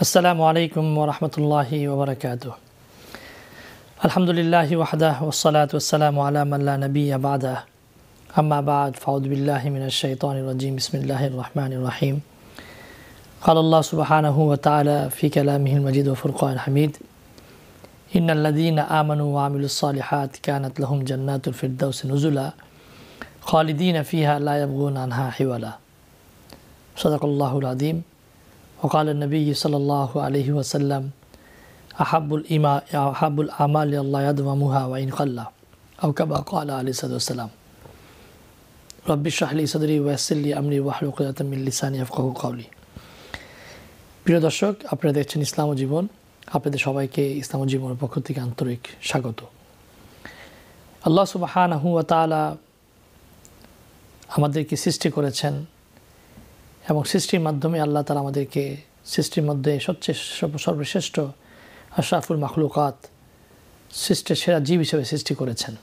السلام عليكم ورحمة الله وبركاته الحمد لله وحده والصلاة والسلام على من لا نبي بعده أما بعد فأعوذ بالله من الشيطان الرجيم بسم الله الرحمن الرحيم قال الله سبحانه وتعالى في كلامه المجيد وفرقان الحميد إن الذين آمنوا وعملوا الصالحات كانت لهم جنات الفردوس نزلا خالدين فيها لا يبغون عنها حولا صدق الله العظيم وقال النبي صلى الله عليه وسلم أحب الإما أحب الأعمال الله يدومها وإن قل أو كما قال عليه الصلاة والسلام رب اشرح لي صدري ويسر لي أمري واحلل عقدة من لساني يفقهوا قولي প্রিয় দর্শক আপনারা দেখছেন ইসলাম ও জীবন আপনাদের সবাইকে ইসলাম ও জীবনের পক্ষ থেকে আন্তরিক স্বাগত আল্লাহ সুবাহান আহু তালা আমাদেরকে সৃষ্টি করেছেন এবং সৃষ্টির মাধ্যমে আল্লাহ তালা আমাদেরকে সৃষ্টির মধ্যে সবচেয়ে সর্বশ্রেষ্ঠ আশরাফুল মখলুকাত সৃষ্টির সেরা জীব হিসেবে সৃষ্টি করেছেন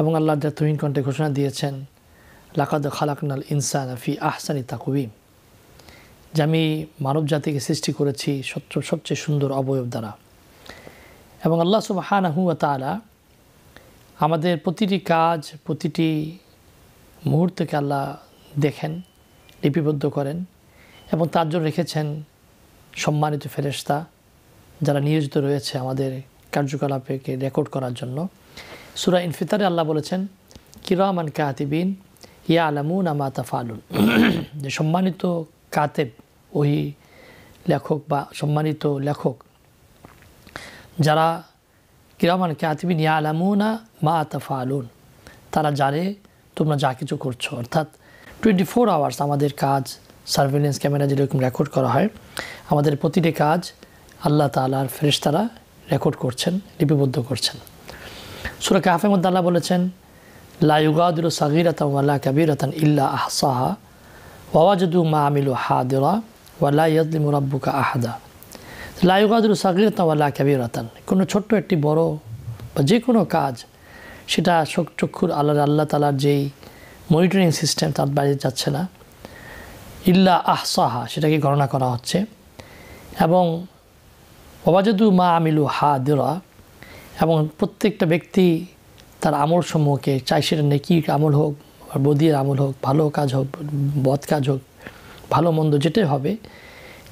এবং আল্লাহ যা তুহিন কণ্ঠে ঘোষণা দিয়েছেন লাকাদ খালাকনাল ইনসান আফি আহসানি তাকুবি যে আমি মানব জাতিকে সৃষ্টি করেছি সত্য সবচেয়ে সুন্দর অবয়ব দ্বারা এবং আল্লাহ সব হান তালা আমাদের প্রতিটি কাজ প্রতিটি মুহূর্তকে আল্লাহ দেখেন লিপিবদ্ধ করেন এবং তার জন্য রেখেছেন সম্মানিত ফেরেস্তা যারা নিয়োজিত রয়েছে আমাদের কার্যকলাপকে রেকর্ড করার জন্য সুরা ইনফিতারে আল্লাহ বলেছেন কিরামান কাহাতিবিন ইয়া আলামুন আমাতা ফালুন যে সম্মানিত কাতেব ওই লেখক বা সম্মানিত লেখক যারা কিরামান কাহাতিবিন ইয়া আলামুনা মা ফালুন তারা জানে তোমরা যা কিছু করছো অর্থাৎ টোয়েন্টি ফোর আওয়ার্স আমাদের কাজ সার্ভেলেন্স ক্যামেরা যেরকম রেকর্ড করা হয় আমাদের প্রতিটি কাজ আল্লাহ তালার তারা রেকর্ড করছেন লিপিবদ্ধ করছেন সুরাকে কাহাফের মধ্যে আল্লাহ বলেছেন লাইগাদুল সাগিরাতা আল্লাহ কাবিরাতান ইল্লা আহসাহা ওয়াজুদু মা আমিলু হা ওয়ালা ইয়াজলিমু রাব্বুকা আহাদা লাইগাদুল সাগিরাতাম আল্লাহ কাবিরাতান কোনো ছোট্ট একটি বড় বা যে কোনো কাজ সেটা চক্ষুর আল্লাহ আল্লাহ তালার যেই মনিটরিং সিস্টেম তার বাইরে যাচ্ছে না ইল্লা আহসাহা সেটাকে গণনা করা হচ্ছে এবং অবাজদু মা আমিলু হা দেওয়া এবং প্রত্যেকটা ব্যক্তি তার আমল সমূহকে চাই সেটা নেকি আমল হোক বদির আমল হোক ভালো কাজ হোক বদ কাজ হোক ভালো মন্দ যেটাই হবে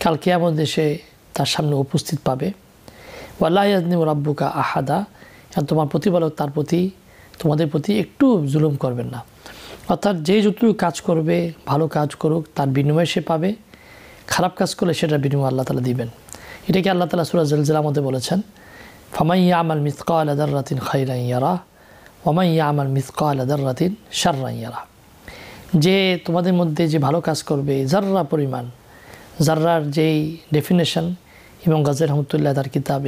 কাল কেয়ামত দেশে তার সামনে উপস্থিত পাবে ওয়াল্লাহনিম রাব্বুকা আহাদা তোমার প্রতিপালক তার প্রতি তোমাদের প্রতি একটু জুলুম করবেন না অর্থাৎ যে যতটুকু কাজ করবে ভালো কাজ করুক তার বিনিময়ে সে পাবে খারাপ কাজ করলে সেটার বিনিময় আল্লাহ তালা দিবেন এটাকে আল্লাহ তালা সুরাজ জলজিলার মধ্যে বলেছেন ফামাইয়া আমাল মিসকা আলাদার রাতিন খাইরাইয়ারা ওমাইয়া আমাল মিসকা আলাদার রাতিন রাইয়ারা যে তোমাদের মধ্যে যে ভালো কাজ করবে জাররা পরিমাণ জাররার যেই ডেফিনেশন এবং গাজের রহমতুল্লাহ তার কিতাব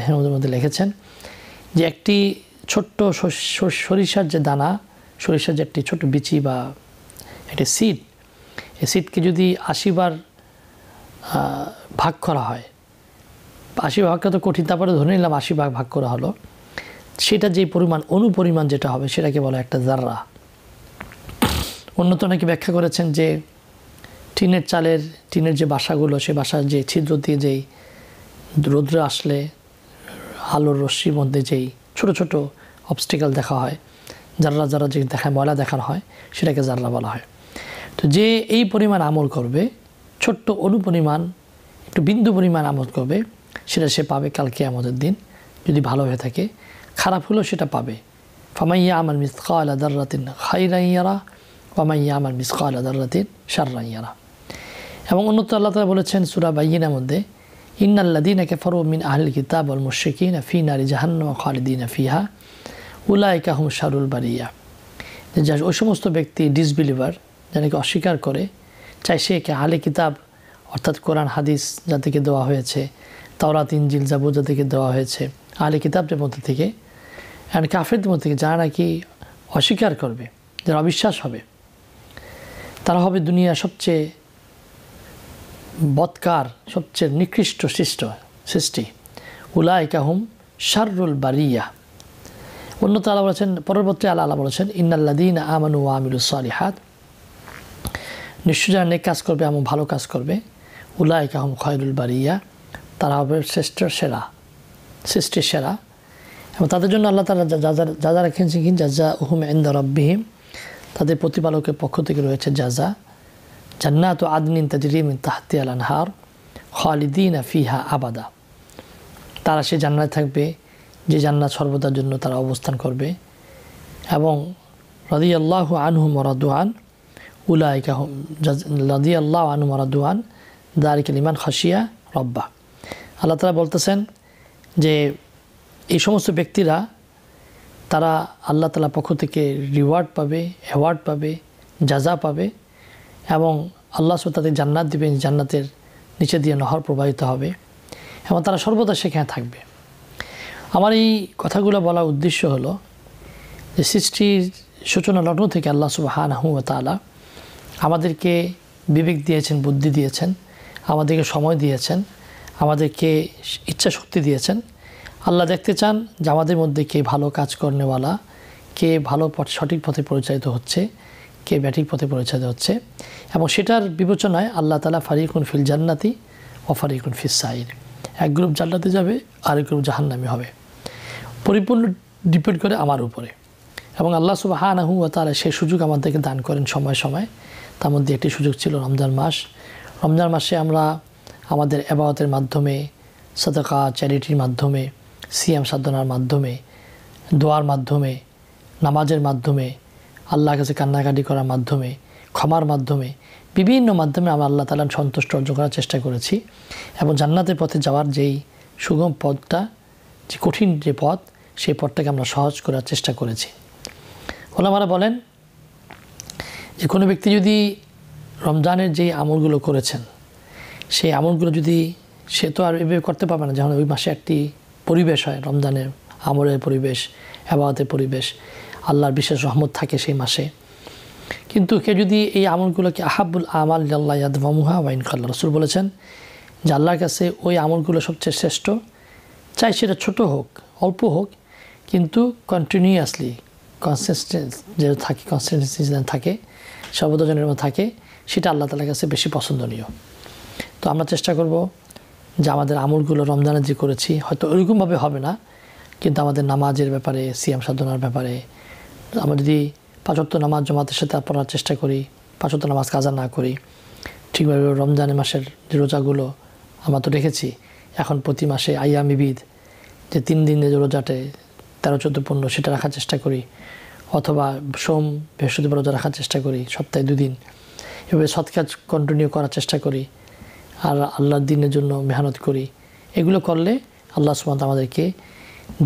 এহেমুদের মধ্যে লিখেছেন যে একটি ছোট্ট সরিষার যে দানা সরিষার যে একটি ছোটো বিচি বা একটি সিট এই সিটকে যদি আশিবার ভাগ করা হয় আশি ভাগটা তো কঠিন তারপরে ধরে নিলাম আশি ভাগ ভাগ করা হলো সেটা যে পরিমাণ অনুপরিমাণ যেটা হবে সেটাকে বলা একটা জাররা অন্যত নাকি ব্যাখ্যা করেছেন যে টিনের চালের টিনের যে বাসাগুলো সে বাসার যে ছিদ্র দিয়ে যেই রৌদ্র আসলে আলোর রশ্মির মধ্যে যেই ছোট ছোট অবস্টিকাল দেখা হয় যাররা যারা যে দেখায় ময়লা দেখানো হয় সেটাকে যাররা বলা হয় তো যে এই পরিমাণ আমল করবে ছোট্ট অনুপরিমাণ একটু বিন্দু পরিমাণ আমল করবে সেটা সে পাবে কালকে আমাদের দিন যদি ভালো হয়ে থাকে খারাপ হলেও সেটা পাবে ফামাইয়া আমার মিসকা আলা খাই খাইরাইয়ারা ফামাইয়া আমার মিসকা আলা সার সাররাইয়ারা এবং অন্যত আল্লাহ তালা বলেছেন সুরা বাইয়ের মধ্যে ইন্নাল্লাদিন একে ফরো মিন আহল কিতাব আল মুশিকিন ফি নারী জাহান্ন খালিদিন ফিহা উলাই কাহুম শারুল বারিয়া যার ওই সমস্ত ব্যক্তি ডিসবিলিভার যাকে অস্বীকার করে চাই সে আলে কিতাব অর্থাৎ কোরআন হাদিস যা থেকে দেওয়া হয়েছে তাওরাত ইঞ্জিল জাবু যা থেকে দেওয়া হয়েছে আলে কিতাবদের মধ্যে থেকে অ্যান্ড কাফেরদের মধ্যে থেকে যারা নাকি অস্বীকার করবে যারা অবিশ্বাস হবে তারা হবে দুনিয়া সবচেয়ে বৎকার সবচেয়ে নিকৃষ্ট সৃষ্ট সৃষ্টি উলায় কাহুম শারুল বারিয়া অন্য তালা বলেছেন পরবর্তী আল্লাহ আলা বলেছেন ইন্নাল্লাদিন আমানু আমিরুসালিহাত নিশ্চয় যারা নেক কাজ করবে এমন ভালো কাজ করবে উল্লাহ কাহম খয়রুল বারিয়া তারা হবে শ্রেষ্ঠ সেরা সৃষ্টির সেরা এবং তাদের জন্য আল্লাহ তালা যা যা যা যা রাখেন যা যা উহুম এন্দা রব্বিহিম তাদের প্রতিপালকের পক্ষ থেকে রয়েছে যা যা জান্নাত আদনিন তাজরিম তাহতি আল আনহার খালিদিন ফিহা আবাদা তারা সে জান্নায় থাকবে যে জান্নাত সর্বদার জন্য তারা অবস্থান করবে এবং রাদি আল্লাহ আনহু মরাদুয়ান উলাইকাহুম রাদি আল্লাহ আনহু মরাদুয়ান দারিক ইমান খাসিয়া রব্বা আল্লাহ তালা বলতেছেন যে এই সমস্ত ব্যক্তিরা তারা আল্লাহ তালা পক্ষ থেকে রিওয়ার্ড পাবে অ্যাওয়ার্ড পাবে যাজা পাবে এবং আল্লাহ তাদের জান্নাত দেবেন জান্নাতের নিচে দিয়ে নহর প্রবাহিত হবে এবং তারা সর্বদা সেখানে থাকবে আমার এই কথাগুলো বলার উদ্দেশ্য হলো যে সৃষ্টির সূচনা লগ্ন থেকে আল্লাহ সুবাহান তালা আমাদেরকে বিবেক দিয়েছেন বুদ্ধি দিয়েছেন আমাদেরকে সময় দিয়েছেন আমাদেরকে ইচ্ছা শক্তি দিয়েছেন আল্লাহ দেখতে চান যে আমাদের মধ্যে কে ভালো কাজ কর্নেওয়ালা কে ভালো পথ সঠিক পথে পরিচালিত হচ্ছে কে ব্যাটিক পথে পরিচালিত হচ্ছে এবং সেটার বিবেচনায় আল্লাহ তালা ফারিকুন ফিল জান্নাতি ও ফারিকুন ফিস সাইর এক গ্রুপ জান্নাতে যাবে আরেক গ্রুপ জাহান্নামি হবে পরিপূর্ণ ডিপেন্ড করে আমার উপরে এবং আল্লাহ সব হা নাহু তারা সেই সুযোগ আমাদেরকে দান করেন সময় সময় তার মধ্যে একটি সুযোগ ছিল রমজান মাস রমজান মাসে আমরা আমাদের আবাদতের মাধ্যমে সাদাকা চ্যারিটির মাধ্যমে সিএম সাধনার মাধ্যমে দোয়ার মাধ্যমে নামাজের মাধ্যমে আল্লাহ কাছে কান্নাকাটি করার মাধ্যমে ক্ষমার মাধ্যমে বিভিন্ন মাধ্যমে আমরা আল্লাহ তালার সন্তুষ্ট অর্জন করার চেষ্টা করেছি এবং জান্নাতের পথে যাওয়ার যেই সুগম পথটা যে কঠিন যে পথ সেই পথটাকে আমরা সহজ করার চেষ্টা করেছি ওলামারা বলেন যে কোনো ব্যক্তি যদি রমজানের যে আমলগুলো করেছেন সেই আমলগুলো যদি সে তো আর এভাবে করতে পারবে না যেমন ওই মাসে একটি পরিবেশ হয় রমজানের আমলের পরিবেশ হেবাতের পরিবেশ আল্লাহর বিশেষ রহমত থাকে সেই মাসে কিন্তু কেউ যদি এই আমলগুলোকে আহাবুল আমাল আল্লাহ ইয়াদ মামুহা ওয়াইন খাল্লা রসুল বলেছেন যে আল্লাহর কাছে ওই আমলগুলো সবচেয়ে শ্রেষ্ঠ চাই সেটা ছোট হোক অল্প হোক কিন্তু কন্টিনিউয়াসলি কনসিস্টেন্স যেন থাকে কনসিস্টেন্সি যেন থাকে সর্বদাজনের মধ্যে থাকে সেটা আল্লাহ তালার কাছে বেশি পছন্দনীয় তো আমরা চেষ্টা করব যে আমাদের আমলগুলো রমজানের যে করেছি হয়তো ওইরকমভাবে হবে না কিন্তু আমাদের নামাজের ব্যাপারে সিয়াম সাধনার ব্যাপারে আমরা যদি পাঁচত্ব নামাজ জমাতের সাথে পড়ার চেষ্টা করি পাঁচত্ব নামাজ কাজা না করি ঠিকভাবে রমজান মাসের যে রোজাগুলো আমরা তো রেখেছি এখন প্রতি মাসে আইয়ামিবিদ যে তিন দিন দিনের রোজাটে তেরো চোদ্দ পনেরো সেটা রাখার চেষ্টা করি অথবা সোম বৃহস্পতিবার রোজা রাখার চেষ্টা করি সপ্তাহে দুদিন এভাবে সৎ কাজ কন্টিনিউ করার চেষ্টা করি আর আল্লাহর দিনের জন্য মেহনত করি এগুলো করলে আল্লাহ সুমন্ত আমাদেরকে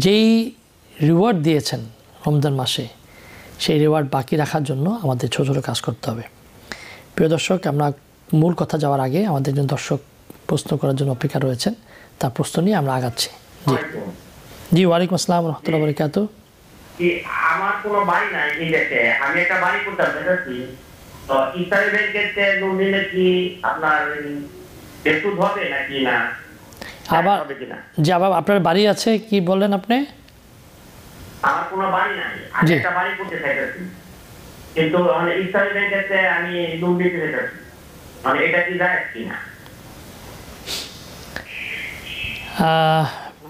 যেই রিওয়ার্ড দিয়েছেন রমজান মাসে সেই রিওয়ার্ড বাকি রাখার জন্য আমাদের ছোটো ছোটো কাজ করতে হবে প্রিয় দর্শক আমরা মূল কথা যাওয়ার আগে আমাদের জন্য দর্শক প্রশ্ন করার জন্য অপেক্ষা রয়েছেন তার প্রশ্ন নিয়ে আমরা আগাচ্ছি জি ওয়ালাইকুম আসসালাম রহমতুল্লাহ বরকাত আমার কোনো বাড়ি নাই ইন্ডিয়াতে আমি একটা বাড়ি করতে পেরেছি তো ইসরায়েল ব্যাংকের লোন কি আপনার বেতন হবে নাকি না আবার জি আবার আপনার বাড়ি আছে কি বললেন আপনি আমার কোনো বাড়ি নাই আমি একটা বাড়ি করতে চাইতেছি কিন্তু মানে ইসরায়েল ব্যাংকেতে আমি লোন নিতে চাইতেছি মানে এটা কি যায় কিনা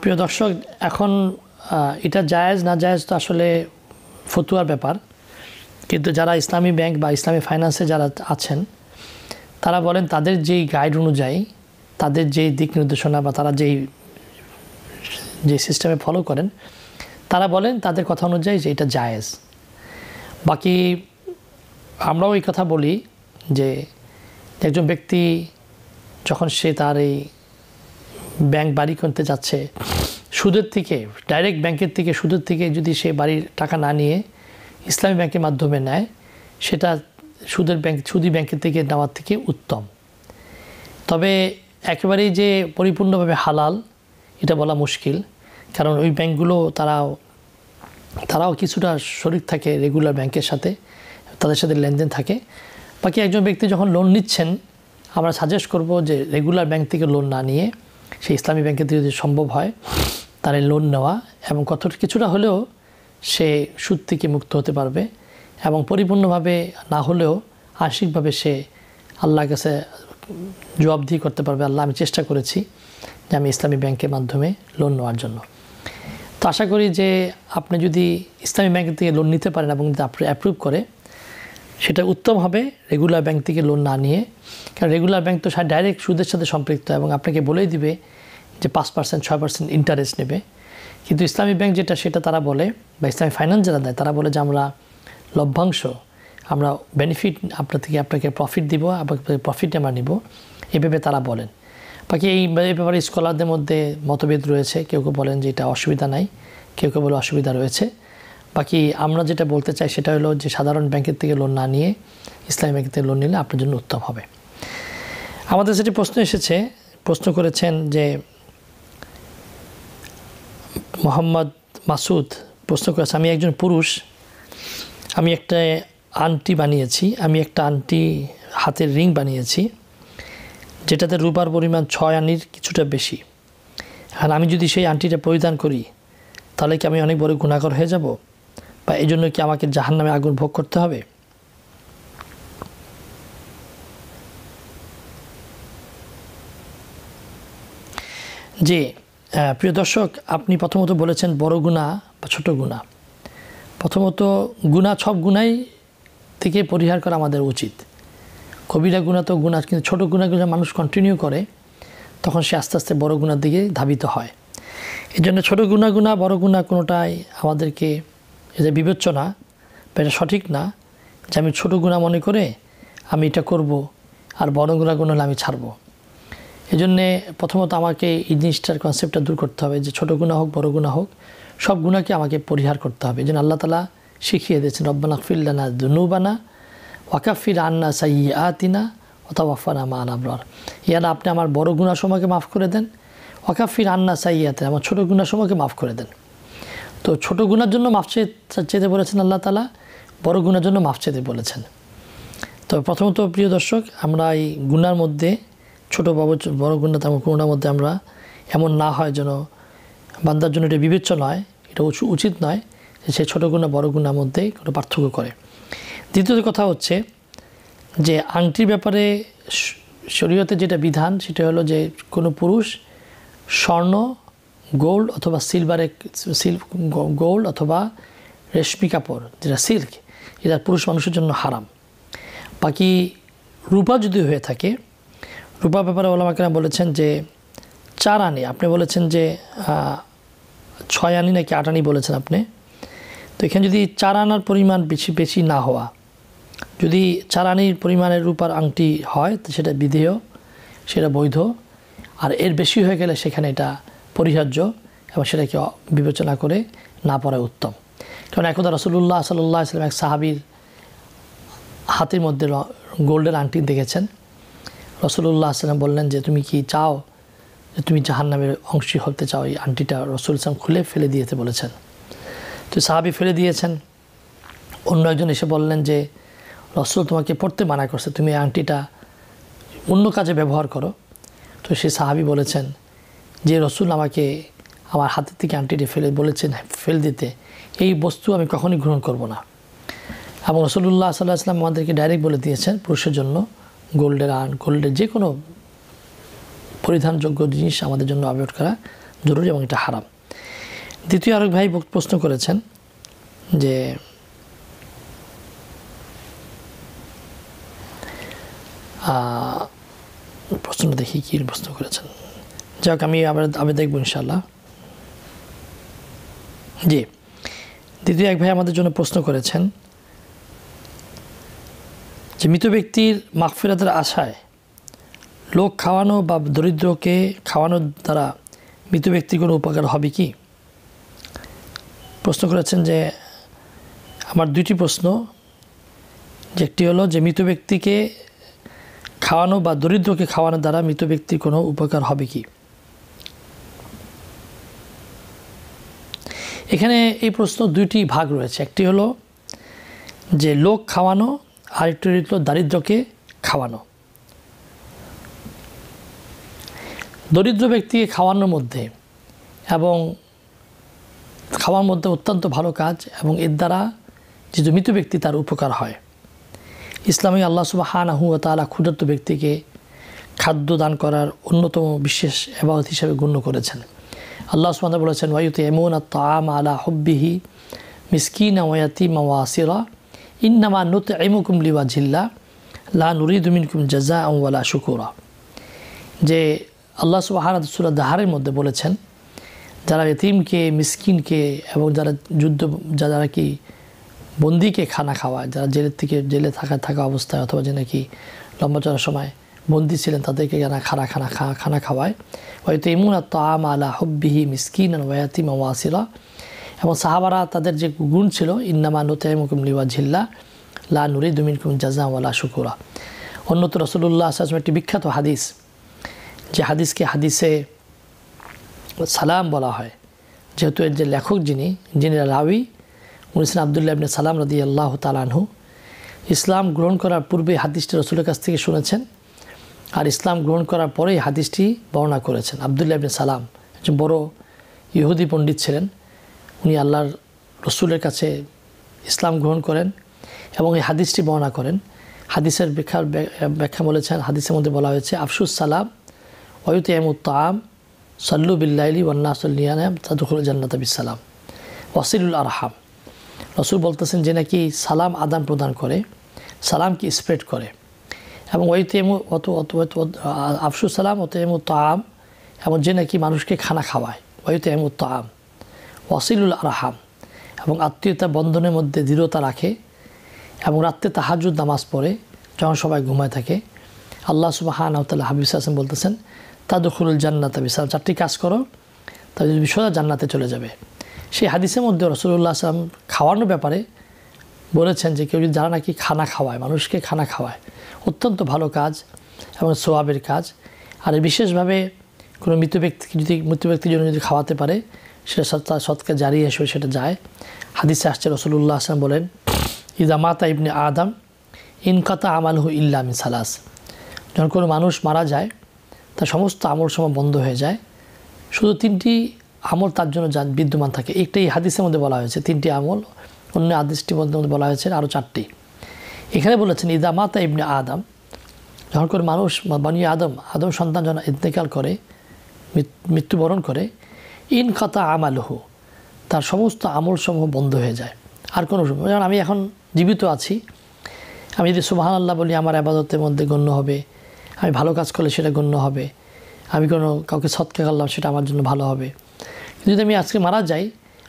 প্রিয় দর্শক এখন এটা জায়েজ না জায়েজ তো আসলে ফতুয়ার ব্যাপার কিন্তু যারা ইসলামী ব্যাংক বা ইসলামী ফাইন্যান্সে যারা আছেন তারা বলেন তাদের যেই গাইড অনুযায়ী তাদের যেই দিক নির্দেশনা বা তারা যেই যে সিস্টেমে ফলো করেন তারা বলেন তাদের কথা অনুযায়ী যে এটা জায়েজ বাকি আমরাও এই কথা বলি যে একজন ব্যক্তি যখন সে তার এই ব্যাংক বাড়ি করতে যাচ্ছে সুদের থেকে ডাইরেক্ট ব্যাংকের থেকে সুদের থেকে যদি সে বাড়ির টাকা না নিয়ে ইসলামী ব্যাংকের মাধ্যমে নেয় সেটা সুদের ব্যাংক সুদি ব্যাংকের থেকে নেওয়ার থেকে উত্তম তবে একেবারেই যে পরিপূর্ণভাবে হালাল এটা বলা মুশকিল কারণ ওই ব্যাংকগুলো তারাও তারাও কিছুটা শরিক থাকে রেগুলার ব্যাংকের সাথে তাদের সাথে লেনদেন থাকে বাকি একজন ব্যক্তি যখন লোন নিচ্ছেন আমরা সাজেস্ট করব যে রেগুলার ব্যাংক থেকে লোন না নিয়ে সেই ইসলামী দিয়ে যদি সম্ভব হয় তার লোন নেওয়া এবং কত কিছুটা হলেও সে সুদ থেকে মুক্ত হতে পারবে এবং পরিপূর্ণভাবে না হলেও আর্শিকভাবে সে আল্লাহর কাছে জবাবদিহি করতে পারবে আল্লাহ আমি চেষ্টা করেছি যে আমি ইসলামী ব্যাংকের মাধ্যমে লোন নেওয়ার জন্য তো আশা করি যে আপনি যদি ইসলামী ব্যাংক থেকে লোন নিতে পারেন এবং যদি আপনি অ্যাপ্রুভ করে সেটা উত্তম হবে রেগুলার ব্যাংক থেকে লোন না নিয়ে কারণ রেগুলার ব্যাংক তো ডাইরেক্ট সুদের সাথে সম্পৃক্ত এবং আপনাকে বলেই দিবে যে পাঁচ পার্সেন্ট ছয় পার্সেন্ট ইন্টারেস্ট নেবে কিন্তু ইসলামী ব্যাংক যেটা সেটা তারা বলে বা ইসলামী ফাইন্যান্স যারা দেয় তারা বলে যে আমরা লভ্যাংশ আমরা বেনিফিট আপনার থেকে আপনাকে প্রফিট দিব আপনাকে প্রফিট আমরা নিব এভাবে তারা বলেন বাকি এই ব্যাপারে স্কলারদের মধ্যে মতভেদ রয়েছে কেউ কেউ বলেন যে এটা অসুবিধা নাই কেউ কেউ বলে অসুবিধা রয়েছে বাকি আমরা যেটা বলতে চাই সেটা হলো যে সাধারণ ব্যাংকের থেকে লোন না নিয়ে ইসলামী ব্যাংকের থেকে লোন নিলে আপনার জন্য উত্তম হবে আমাদের যেটি প্রশ্ন এসেছে প্রশ্ন করেছেন যে মোহাম্মদ মাসুদ প্রশ্ন করেছে আমি একজন পুরুষ আমি একটা আন্টি বানিয়েছি আমি একটা আন্টি হাতের রিং বানিয়েছি যেটাতে রূপার পরিমাণ ছয় আনির কিছুটা বেশি আর আমি যদি সেই আন্টিটা পরিধান করি তাহলে কি আমি অনেক বড় গুণাকর হয়ে যাব বা এই জন্য কি আমাকে জাহান নামে আগুন ভোগ করতে হবে যে প্রিয় দর্শক আপনি প্রথমত বলেছেন বড় গুণা বা ছোট গুণা প্রথমত গুণা সব গুণাই থেকে পরিহার করা আমাদের উচিত কবিরা গুণা তো গুণা কিন্তু ছোটো গুণাগুলো মানুষ কন্টিনিউ করে তখন সে আস্তে আস্তে বড় গুণার দিকে ধাবিত হয় এই জন্য ছোটো গুণা গুণা বড় গুণা কোনোটাই আমাদেরকে এটা বিবেচ্য না বা এটা সঠিক না যে আমি ছোটো গুণা মনে করে আমি এটা করব আর বড় গুণা গুণ আমি ছাড়ব এই জন্যে প্রথমত আমাকে এই জিনিসটার কনসেপ্টটা দূর করতে হবে যে ছোটো গুণা হোক বড় গুণা হোক সব গুণাকে আমাকে পরিহার করতে হবে যেন আল্লাহ তালা শিখিয়ে দিয়েছেন রব্বানা ফিল্লানা দুনুবানা ওয়াকাফির আন্না সাই আতিনা ওয়াফানা মা আনাবর ইয়ার আপনি আমার বড় গুণা মাফ করে দেন ওয়াকাফির আন্না সাইয়াতে আমার ছোটো গুণা মাফ করে দেন তো ছোট গুণার জন্য মাফ চেতে বলেছেন আল্লাহ তালা বড় গুণার জন্য মাফ চেতে বলেছেন তো প্রথমত প্রিয় দর্শক আমরা এই গুণার মধ্যে ছোট বাবু বড় গুণা তেমন কোনোটার মধ্যে আমরা এমন না হয় যেন বান্দার জন্য এটা বিবেচ্য নয় এটা উচিত নয় যে সে ছোটো গুণা বড় গুণার মধ্যে কোনো পার্থক্য করে দ্বিতীয় কথা হচ্ছে যে আংটির ব্যাপারে শরীয়তে যেটা বিধান সেটা হলো যে কোনো পুরুষ স্বর্ণ গোল্ড অথবা সিলভারে গোল্ড অথবা রেশমি কাপড় যেটা সিল্ক এটা পুরুষ মানুষের জন্য হারাম বাকি রূপা যদি হয়ে থাকে রূপা ব্যাপারে ওলামাকেরা বলেছেন যে চার আনি আপনি বলেছেন যে ছয় আনি নাকি আট আনি বলেছেন আপনি তো এখানে যদি চার আনার পরিমাণ বেশি বেশি না হওয়া যদি চার আনির পরিমাণের রূপার আংটি হয় তো সেটা বিধেয় সেটা বৈধ আর এর বেশি হয়ে গেলে সেখানে এটা পরিহার্য এবং সেটাকে বিবেচনা করে না পড়ায় উত্তম কারণ একদা রসুল্লাহ সাল্লাহ ইসলাম এক সাহাবির হাতের মধ্যে গোল্ডেন আংটি দেখেছেন রসুল্লাহ আসলাম বললেন যে তুমি কি চাও যে তুমি জাহান নামের অংশী হতে চাও এই আংটিটা রসুল ইসলাম খুলে ফেলে দিয়েতে বলেছেন তো সাহাবি ফেলে দিয়েছেন অন্য একজন এসে বললেন যে রসুল তোমাকে পড়তে মানা করছে তুমি আংটিটা অন্য কাজে ব্যবহার করো তো সে সাহাবি বলেছেন যে রসুল আমাকে আমার হাতের থেকে আংটিটি ফেলে বলেছেন ফেল দিতে এই বস্তু আমি কখনই গ্রহণ করব না এবং রসুল্লাহ সাল্লাহ আসলাম আমাদেরকে ডাইরেক্ট বলে দিয়েছেন পুরুষের জন্য গোল্ডের আন গোল্ডের যে কোনো পরিধানযোগ্য জিনিস আমাদের জন্য অ্যাভয়েড করা জরুরি এবং এটা হারাম দ্বিতীয় আরেক ভাই প্রশ্ন করেছেন যে প্রশ্নটা দেখি কী প্রশ্ন করেছেন যাক আমি আবার আমি দেখবো ইনশাল্লাহ জি দ্বিতীয় এক ভাই আমাদের জন্য প্রশ্ন করেছেন যে মৃত ব্যক্তির মাগফিরাতের আশায় লোক খাওয়ানো বা দরিদ্রকে খাওয়ানোর দ্বারা মৃত ব্যক্তির কোনো উপকার হবে কি প্রশ্ন করেছেন যে আমার দুইটি প্রশ্ন যে একটি হলো যে মৃত ব্যক্তিকে খাওয়ানো বা দরিদ্রকে খাওয়ানোর দ্বারা মৃত ব্যক্তির কোনো উপকার হবে কি এখানে এই প্রশ্ন দুইটি ভাগ রয়েছে একটি হলো যে লোক খাওয়ানো আরেকটি হলো দারিদ্রকে খাওয়ানো দরিদ্র ব্যক্তিকে খাওয়ানোর মধ্যে এবং খাওয়ার মধ্যে অত্যন্ত ভালো কাজ এবং এর দ্বারা যে মৃত ব্যক্তি তার উপকার হয় ইসলামী আল্লাহ সুবাহানাহু তালা ক্ষুধার্ত ব্যক্তিকে খাদ্য দান করার অন্যতম বিশেষ এবাদত হিসাবে গণ্য করেছেন আল্লাহ সুমাদ বলেছেন ওয়ায়ুতে এমন আত্মাম আলা হুব্বিহি মিসকিনা ওয়াতি মাওয়াসিরা ইন্নামা নুত এমুকুম লিওয়া জিল্লা লা কুম জাজা ওয়ালা শুকুরা যে আল্লাহ সুবাহ সুরা দাহারের মধ্যে বলেছেন যারা এতিমকে মিসকিনকে এবং যারা যুদ্ধ যারা কি বন্দিকে খানা খাওয়ায় যারা জেলের থেকে জেলে থাকা থাকা অবস্থায় অথবা যে নাকি লম্বা চলার সময় বন্দি ছিলেন তাদেরকে যারা খানা খানা খা খানা খাওয়ায় ওয়াইতিমুন তাম আলা হব্বিহি মিসকিন ওয়াতিম ওয়াসিলা এবং সাহাবারা তাদের যে গুণ ছিল ইন্নামা নুতাইমুকুম লিওয়া ঝিল্লা লা নুরি কুম জাজা ওয়ালা শুকুরা অন্যত রসুল্লাহ আসলাম একটি বিখ্যাত হাদিস যে হাদিসকে হাদিসে সালাম বলা হয় যেহেতু এর যে লেখক যিনি যিনি রাউি মুনিসিন আবদুল্লাহ ইবনে সালাম রদি আল্লাহ তালানহু ইসলাম গ্রহণ করার পূর্বে হাদিসটি রসুলের কাছ থেকে শুনেছেন আর ইসলাম গ্রহণ করার পরেই হাদিসটি বর্ণনা করেছেন আবদুল্লাহ আবিন সালাম একজন বড় ইহুদি পণ্ডিত ছিলেন উনি আল্লাহর রসুলের কাছে ইসলাম গ্রহণ করেন এবং এই হাদিসটি বর্ণনা করেন হাদিসের ব্যাখ্যা ব্যাখ্যা বলেছেন হাদিসের মধ্যে বলা হয়েছে আফসুস সালাম ওয়ুত এমুত্তাম সাল্লু বিল্লাইলি ওয়ান্না সাল্লিয়ানাম জান্নাত সালাম ওয়াসিলুল আরহাম রসুল বলতেছেন যে নাকি সালাম আদান প্রদান করে সালামকে স্প্রেড করে এবং ওইতেমু অত অত আফসু সালাম ওতেমু তাম এবং যে নাকি মানুষকে খানা খাওয়ায় ওইতেমু তাম ওয়াসিলুল আরহাম এবং আত্মীয়তা বন্ধনের মধ্যে দৃঢ়তা রাখে এবং রাত্রে তাহাজুদ নামাজ পড়ে যখন সবাই ঘুমায় থাকে আল্লাহ সুবাহ আহতাল্লাহ হাবিব হাসান বলতেছেন তাদুখুল জান্নাত বিসাল চারটি কাজ করো তাদের সোজা জান্নাতে চলে যাবে সেই হাদিসের মধ্যে রসুল্লাহ আসলাম খাওয়ানোর ব্যাপারে বলেছেন যে কেউ যদি যারা নাকি খানা খাওয়ায় মানুষকে খানা খাওয়ায় অত্যন্ত ভালো কাজ এবং সোয়াবের কাজ আর বিশেষভাবে কোনো মৃত ব্যক্তিকে যদি মৃত ব্যক্তির জন্য যদি খাওয়াতে পারে সেটা তার সৎকা জারি হিসেবে সেটা যায় হাদিসে আসছে রসুল্লাহ আসলাম বলেন ইদা মাতা ইবনে আদম ইনকাতা আমালহু ইল্লা সালাস যখন কোনো মানুষ মারা যায় তার সমস্ত আমল সময় বন্ধ হয়ে যায় শুধু তিনটি আমল তার জন্য বিদ্যমান থাকে একটাই হাদিসের মধ্যে বলা হয়েছে তিনটি আমল অন্য আদেশটি বলতে মধ্যে বলা হয়েছে আরও চারটি এখানে বলেছেন ইদা মাতা ইবনে আদম যখন করে মানুষ বানিয়ে আদম আদম সন্তান যেন ইন্তেকাল করে মৃত্যুবরণ করে ইন কথা আমালহ তার সমস্ত আমল সমূহ বন্ধ হয়ে যায় আর কোনো যেমন আমি এখন জীবিত আছি আমি যদি সুবাহান আল্লাহ বলি আমার আবাদতের মধ্যে গণ্য হবে আমি ভালো কাজ করলে সেটা গণ্য হবে আমি কোনো কাউকে সৎকা করলাম সেটা আমার জন্য ভালো হবে যদি আমি আজকে মারা যাই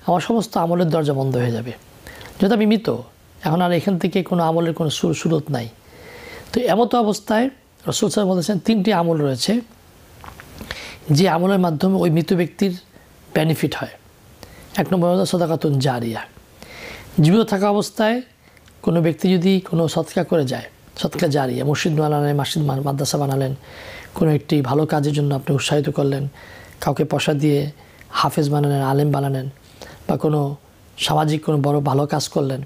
আমার সমস্ত আমলের দরজা বন্ধ হয়ে যাবে যেহেতু আমি মৃত এখন আর এখান থেকে কোনো আমলের কোনো সুর সুরত নাই তো এমত অবস্থায় রসুল সাহেব বলেছেন তিনটি আমল রয়েছে যে আমলের মাধ্যমে ওই মৃত ব্যক্তির বেনিফিট হয় এক নম্বর হলো সদাকাতুন জারিয়া জীবিত থাকা অবস্থায় কোনো ব্যক্তি যদি কোনো সৎকা করে যায় সৎকা জারিয়া মসজিদ বানালেন মাসিদ মাদ্রাসা বানালেন কোনো একটি ভালো কাজের জন্য আপনি উৎসাহিত করলেন কাউকে পয়সা দিয়ে হাফেজ বানালেন আলেম বানালেন বা কোনো সামাজিক কোনো বড় ভালো কাজ করলেন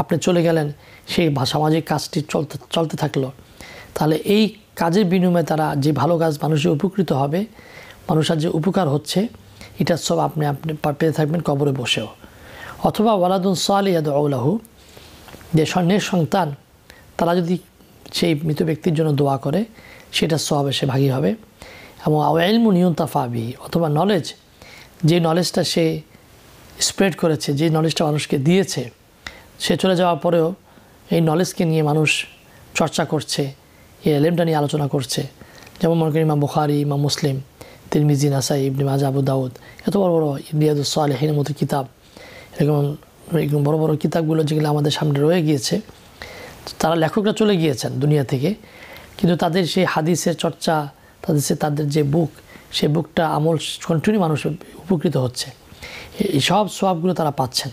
আপনি চলে গেলেন সেই সামাজিক কাজটি চলতে চলতে থাকলো তাহলে এই কাজের বিনিময়ে তারা যে ভালো কাজ মানুষের উপকৃত হবে মানুষের যে উপকার হচ্ছে এটা সব আপনি আপনি পেয়ে থাকবেন কবরে বসেও অথবা ওয়ালাদুন ইয়াদ আউলাহু যে স্বর্ণের সন্তান তারা যদি সেই মৃত ব্যক্তির জন্য দোয়া করে সেটা সব সে ভাগী হবে এবং আওয়াইলমু নিয়ন্তাফা ফাবি অথবা নলেজ যে নলেজটা সে স্প্রেড করেছে যে নলেজটা মানুষকে দিয়েছে সে চলে যাওয়ার পরেও এই নলেজকে নিয়ে মানুষ চর্চা করছে এই এলেমটা নিয়ে আলোচনা করছে যেমন মনে করি মা বুখারি মা মুসলিম তিরমিজি নাসাই ইবনি মাজা আবু দাউদ এত বড় বড় ইবনিয়াদুস হিন মতো কিতাব এরকম এরকম বড় বড় কিতাবগুলো যেগুলো আমাদের সামনে রয়ে গিয়েছে তারা লেখকরা চলে গিয়েছেন দুনিয়া থেকে কিন্তু তাদের সেই হাদিসের চর্চা তাদের সে তাদের যে বুক সে বুকটা আমল কন্টিনিউ মানুষ উপকৃত হচ্ছে এই সব সোয়াবগুলো তারা পাচ্ছেন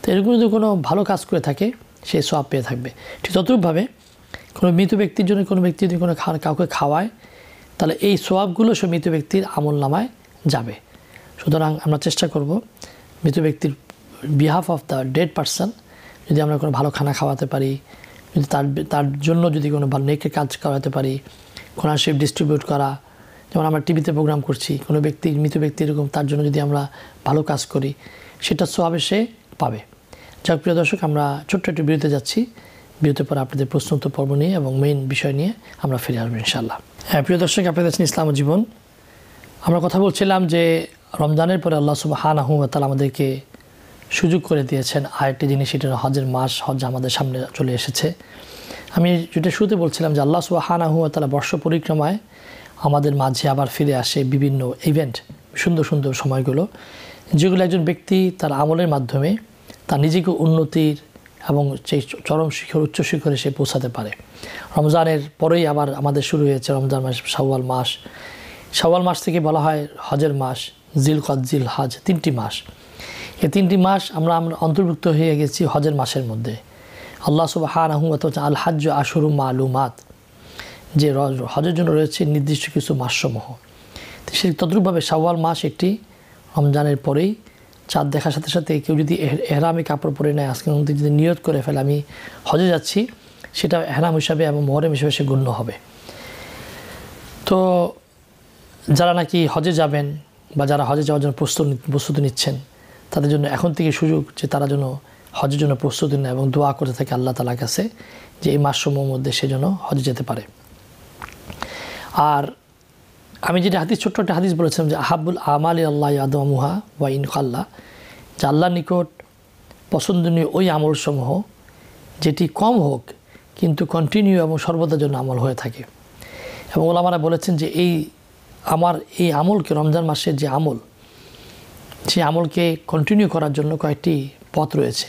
তো এরকম যদি কোনো ভালো কাজ করে থাকে সে সোয়াব পেয়ে থাকবে ঠিক ততরূপভাবে কোনো মৃত ব্যক্তির জন্য কোনো ব্যক্তি যদি কোনো কাউকে খাওয়ায় তাহলে এই সোয়াবগুলো সে মৃত ব্যক্তির আমল নামায় যাবে সুতরাং আমরা চেষ্টা করব মৃত ব্যক্তির behalf of the dead person যদি আমরা কোনো ভালো খানা খাওয়াতে পারি যদি তার তার জন্য যদি কোনো ভালো নেকের কাজ করাতে পারি কোরআন ডিস্ট্রিবিউট করা যেমন আমরা টিভিতে প্রোগ্রাম করছি কোনো ব্যক্তি মৃত ব্যক্তি এরকম তার জন্য যদি আমরা ভালো কাজ করি সেটা সোয়াবে সে পাবে যাক প্রিয় দর্শক আমরা ছোট্ট একটু বিরতিতে যাচ্ছি বিরতির পর আপনাদের প্রশ্ন উত্তর পর্ব নিয়ে এবং মেইন বিষয় নিয়ে আমরা ফিরে আসবো ইনশাল্লাহ হ্যাঁ প্রিয় দর্শক আপনাদের আছেন ইসলাম জীবন আমরা কথা বলছিলাম যে রমজানের পরে আল্লাহ সুবাহ হান আহমতাল আমাদেরকে সুযোগ করে দিয়েছেন আরেকটি জিনিস সেটা হজের মাস হজ আমাদের সামনে চলে এসেছে আমি যেটা শুরুতে বলছিলাম যে আল্লাহ সুবাহ হান আহমতালা বর্ষ পরিক্রমায় আমাদের মাঝে আবার ফিরে আসে বিভিন্ন ইভেন্ট সুন্দর সুন্দর সময়গুলো যেগুলো একজন ব্যক্তি তার আমলের মাধ্যমে তার নিজেকে উন্নতির এবং সেই চরম শিখর উচ্চ শিখরে সে পৌঁছাতে পারে রমজানের পরেই আবার আমাদের শুরু হয়েছে রমজান মাস সাওয়াল মাস সাওয়াল মাস থেকে বলা হয় হজের মাস জিল কদ জিল হজ তিনটি মাস এই তিনটি মাস আমরা আমরা অন্তর্ভুক্ত হয়ে গেছি হজের মাসের মধ্যে আল্লাহ সুবাহ আল হাজ আশুরু মালুমাত যে হজের জন্য রয়েছে নির্দিষ্ট কিছু মাসসমূহ সে তদ্রুপভাবে সাওয়াল মাস একটি রমজানের পরেই চাঁদ দেখার সাথে সাথে কেউ যদি এহরামে কাপড় পরে নেয় আজকে যদি নিয়ত করে ফেলে আমি হজে যাচ্ছি সেটা এহরাম হিসাবে এবং মহরম হিসাবে সে গণ্য হবে তো যারা নাকি হজে যাবেন বা যারা হজে যাওয়ার জন্য প্রস্তুত প্রস্তুতি নিচ্ছেন তাদের জন্য এখন থেকে সুযোগ যে তারা যেন হজের জন্য প্রস্তুতি নেয় এবং দোয়া করতে থাকে আল্লাহ তালার কাছে যে এই মাসসমূহর মধ্যে সে যেন হজে যেতে পারে আর আমি যেটা হাদিস ছোট্ট একটা হাদিস বলেছিলাম যে আহাবুল আমাল আল্লাহ আদমুহা ওয়া ইনকাল্লা যে আল্লাহ নিকট পছন্দনীয় ওই আমলসমূহ যেটি কম হোক কিন্তু কন্টিনিউ এবং সর্বদা জন্য আমল হয়ে থাকে এবং ওলামারা বলেছেন যে এই আমার এই আমলকে রমজান মাসের যে আমল সেই আমলকে কন্টিনিউ করার জন্য কয়েকটি পথ রয়েছে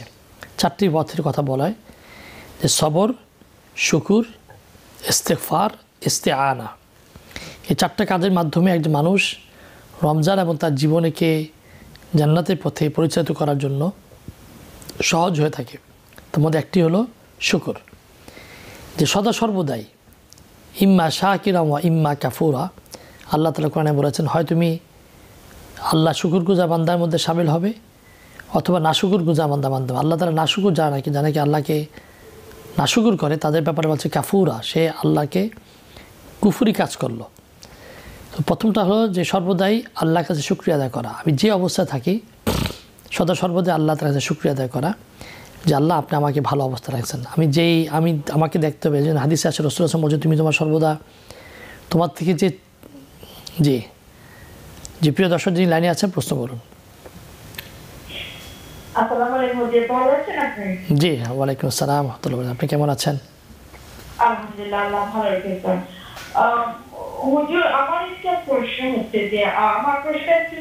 চারটি পথের কথা বলায় যে সবর শুকুর ইস্তেফার ইস্তে আনা এই চারটা কাজের মাধ্যমে একজন মানুষ রমজান এবং তার জীবনেকে জান্নাতের পথে পরিচালিত করার জন্য সহজ হয়ে থাকে তার মধ্যে একটি হলো শুকর যে সদা সর্বদাই ইম্মা শাহকিরা ওয়া ইম্মা কাফুরা আল্লাহ তালা কোরআনে বলেছেন হয় তুমি আল্লাহ শুকুর গুজা বান্দার মধ্যে সামিল হবে অথবা নাশুকুর গুজা বান্দা বান্ধব আল্লাহ তালা নাশুকুর যা নাকি যা নাকি আল্লাহকে নাশুকুর করে তাদের ব্যাপারে বলছে কাফুরা সে আল্লাহকে কুফুরি কাজ করলো তো প্রথমটা হলো যে সর্বদাই আল্লাহর কাছে শুক্রিয়া আদায় করা আমি যে অবস্থায় থাকি সদা সর্বদাই আল্লাহ তার কাছে শুক্রিয়া আদায় করা যে আল্লাহ আপনি আমাকে ভালো অবস্থা রাখছেন আমি যেই আমি আমাকে দেখতে হবে যে হাদিস আসে রসুল আসলাম তুমি তোমার সর্বদা তোমার থেকে যে জি জি প্রিয় দর্শক যিনি লাইনে আছেন প্রশ্ন করুন জি ওয়ালাইকুম আসসালাম আপনি কেমন আছেন আলহামদুলিল্লাহ হুজুর আমার একটা প্রশ্ন হচ্ছে যে আমার প্রশ্ন একটু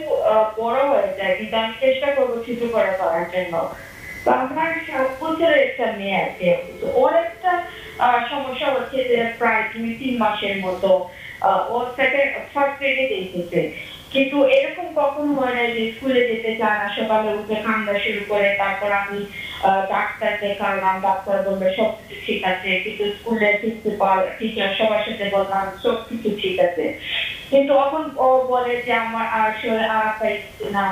বড় হয়ে যায় কিন্তু আমি চেষ্টা করবো ছোট করে করার জন্য আমার সাত একটা মেয়ে আছে ওর একটা সমস্যা হচ্ছে যে প্রায় দুই তিন মাসের মতো ওর সাথে ফার্স্ট গ্রেডে দেখেছে কিন্তু এরকম কখনো হয় না যে স্কুলে যেতে চান না সকালে উঠে কান্দা শুরু করে তারপর আমি ডাক্তার দেখালাম ডাক্তার বললো সব কিছু ঠিক আছে কিন্তু স্কুলের প্রিন্সিপাল টিচার সবার সাথে বললাম সব কিছু ঠিক আছে কিন্তু এখন ও বলে যে আমার আসলে আরাম পাইছি না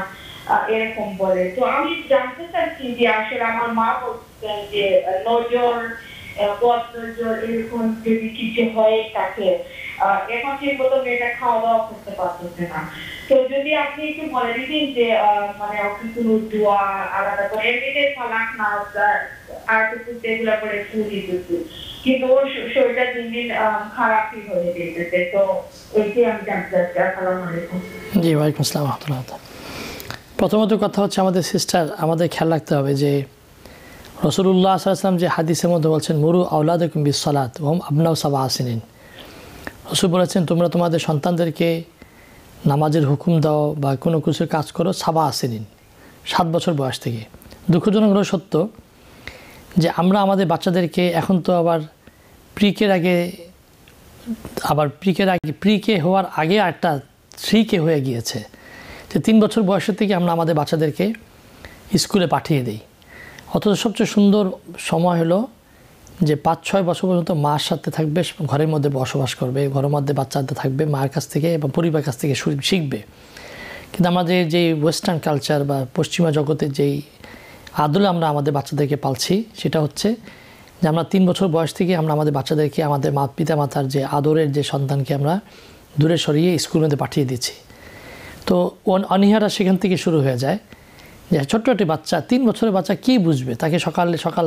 এরকম বলে তো আমি জানতে চাচ্ছি যে আসলে আমার মা বলছেন যে নজর এরকম যদি কিছু হয়ে থাকে এখন মতো মেয়েটা খাওয়া দাওয়া করতে পারতেছে না তো যদি আপনি একটু বলে দিতেন যে মানে দোয়া আলাদা করে এমনিতে আর করে ফুল দিতেছে কিন্তু ওর শরীরটা দিন দিন খারাপই হয়ে যেতেছে তো ওইটাই আমি জানতে চাচ্ছি আসসালামু আলাইকুম জি ওয়ালাইকুম আসসালাম রহমতুল্লাহ প্রথমত কথা হচ্ছে আমাদের সিস্টার আমাদের খেয়াল রাখতে হবে যে রসুল্লাহ সাল্লাম যে হাদিসের মধ্যে বলছেন মুরু আউলাদুম সালাত ওম আবনাউ সাবা আসিনিন রসুল বলেছেন তোমরা তোমাদের সন্তানদেরকে নামাজের হুকুম দাও বা কোনো কিছুর কাজ করো সাবা আসিনিন সাত বছর বয়স থেকে দুঃখজনক হলো সত্য যে আমরা আমাদের বাচ্চাদেরকে এখন তো আবার প্রিকের আগে আবার প্রিকের আগে প্রিকে হওয়ার আগে একটা থ্রিকে হয়ে গিয়েছে যে তিন বছর বয়সের থেকে আমরা আমাদের বাচ্চাদেরকে স্কুলে পাঠিয়ে দিই অথচ সবচেয়ে সুন্দর সময় হলো যে পাঁচ ছয় বছর পর্যন্ত মার সাথে থাকবে ঘরের মধ্যে বসবাস করবে ঘরের মধ্যে বাচ্চাদের থাকবে মার কাছ থেকে এবং পরিবার কাছ থেকে শিখবে কিন্তু আমাদের যে ওয়েস্টার্ন কালচার বা পশ্চিমা জগতে যেই আদলে আমরা আমাদের বাচ্চাদেরকে পালছি সেটা হচ্ছে যে আমরা তিন বছর বয়স থেকে আমরা আমাদের বাচ্চাদেরকে আমাদের মা পিতা মাতার যে আদরের যে সন্তানকে আমরা দূরে সরিয়ে স্কুলের মধ্যে পাঠিয়ে দিচ্ছি তো অনীহারা সেখান থেকে শুরু হয়ে যায় যে ছোট্ট একটি বাচ্চা তিন বছরের বাচ্চা কি বুঝবে তাকে সকালে সকাল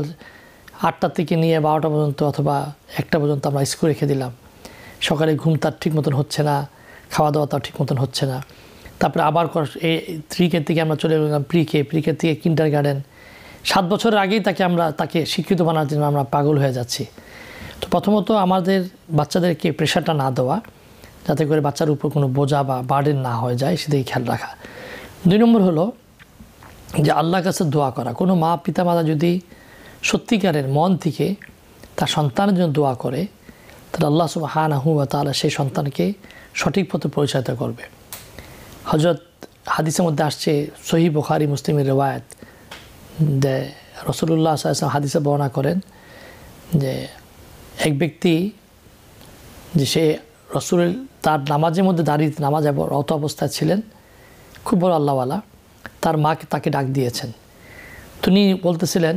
আটটার থেকে নিয়ে বারোটা পর্যন্ত অথবা একটা পর্যন্ত আমরা স্কুল রেখে দিলাম সকালে ঘুম তার ঠিক মতন হচ্ছে না খাওয়া দাওয়া তার ঠিক মতন হচ্ছে না তারপরে আবার থ্রি কে থেকে আমরা চলে গেলাম প্রিকে কে থেকে কিন্ডার গার্ডেন সাত বছরের আগেই তাকে আমরা তাকে শিক্ষিত বানার জন্য আমরা পাগল হয়ে যাচ্ছি তো প্রথমত আমাদের বাচ্চাদেরকে প্রেশারটা না দেওয়া যাতে করে বাচ্চার উপর কোনো বোঝা বা বার্ডেন না হয়ে যায় সেদিকে খেয়াল রাখা দুই নম্বর হলো যে আল্লাহর কাছে দোয়া করা কোনো মা পিতা মাতা যদি সত্যিকারের মন থেকে তার সন্তানের জন্য দোয়া করে তাহলে আল্লাহ সব হা না হু তাহলে সেই সন্তানকে সঠিক পথে পরিচালিত করবে হজরত হাদিসের মধ্যে আসছে সহি বুখারি মুসলিমের রেওয়ায়ত যে রসুল্লাহ সাল্লাম হাদিসে বর্ণনা করেন যে এক ব্যক্তি যে সে রসুল তার নামাজের মধ্যে দাঁড়িয়ে নামাজ অত অবস্থায় ছিলেন খুব বড় আল্লাহওয়ালা তার মাকে তাকে ডাক দিয়েছেন তিনি বলতেছিলেন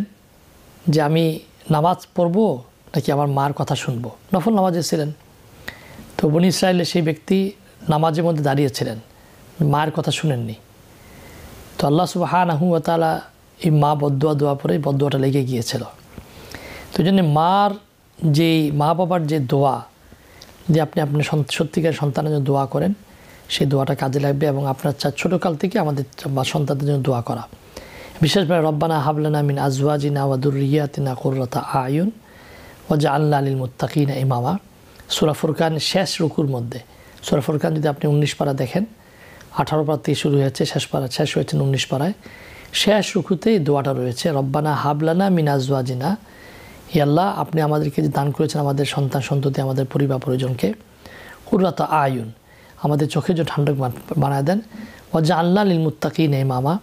যে আমি নামাজ পড়ব নাকি আমার মার কথা শুনব নফল নামাজে ছিলেন তো বনি ইসরায়েলে সেই ব্যক্তি নামাজের মধ্যে দাঁড়িয়েছিলেন মায়ের কথা শুনেননি তো আল্লাহ সুবাহ আহু তালা এই মা বদুয়া দোয়া পরে বদুয়াটা লেগে গিয়েছিল তো জন্য মার যেই মা বাবার যে দোয়া যে আপনি আপনি সত্যিকার সন্তানের জন্য দোয়া করেন সেই দোয়াটা কাজে লাগবে এবং আপনার চা ছোটোকাল থেকে আমাদের বা সন্তানদের জন্য দোয়া করা বিশেষভাবে রব্বানা হাবলানা মিন না ওয়াদুর রিয়াতিনা কুর্রতা আয়ুন ও জা আল্লা আলিল মুত্তাকিনা ইমামা সুরাফুর খান শেষ রুকুর মধ্যে সুরাফুর খান যদি আপনি উনিশ পাড়া দেখেন আঠারো পাড়া থেকে শুরু হয়েছে শেষ পাড়া শেষ হয়েছেন উনিশ পাড়ায় শেষ রুকুতেই দোয়াটা রয়েছে রব্বানা হাবলানা মিনাজওয়াজিনা ইয়াল্লাহ আপনি আমাদেরকে যে দান করেছেন আমাদের সন্তান সন্ততি আমাদের পরিবার পরিজনকে কুর্রাতা আয়ুন আমাদের চোখে যে ঠান্ডা বানায় দেন ওয়াজা আল্লাহ লিল মুত্তাকি নেই মামা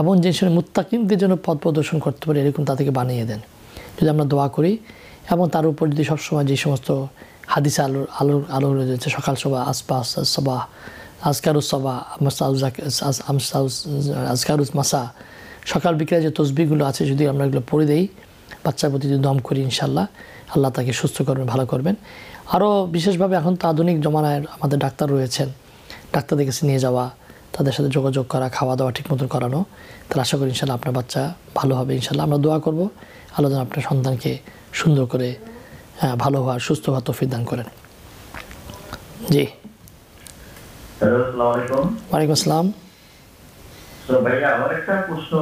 এবং যে সময় মুত্তাকিমদের জন্য পথ প্রদর্শন করতে পারে এরকম তাদেরকে বানিয়ে দেন যদি আমরা দোয়া করি এবং তার উপর যদি সবসময় যে সমস্ত হাদিসে আলোর আলোর আলো রয়েছে সকাল সভা আসপাস সভা আজকার আজকারুস মাসা সকাল বিকেলে যে তসবিগুলো আছে যদি আমরা এগুলো পড়ে দিই বাচ্চার প্রতি যদি দম করি ইনশাল্লাহ আল্লাহ তাকে সুস্থ করবেন ভালো করবেন আরও বিশেষভাবে এখন তো আধুনিক জমানায় আমাদের ডাক্তার রয়েছেন ডাক্তারদের কাছে নিয়ে যাওয়া তাদের সাথে যোগাযোগ করা খাওয়া দাওয়া ঠিক মতন করানো তাহলে আশা করি ইনশাল্লাহ আপনার বাচ্চা ভালো হবে ইনশাল্লাহ আমরা দোয়া করবো আল্লাহ যেন আপনার সন্তানকে সুন্দর করে ভালো হওয়ার সুস্থ হওয়া তফির দান করেন জি ওয়ালাইকুম আসসালাম আমার একটা প্রশ্ন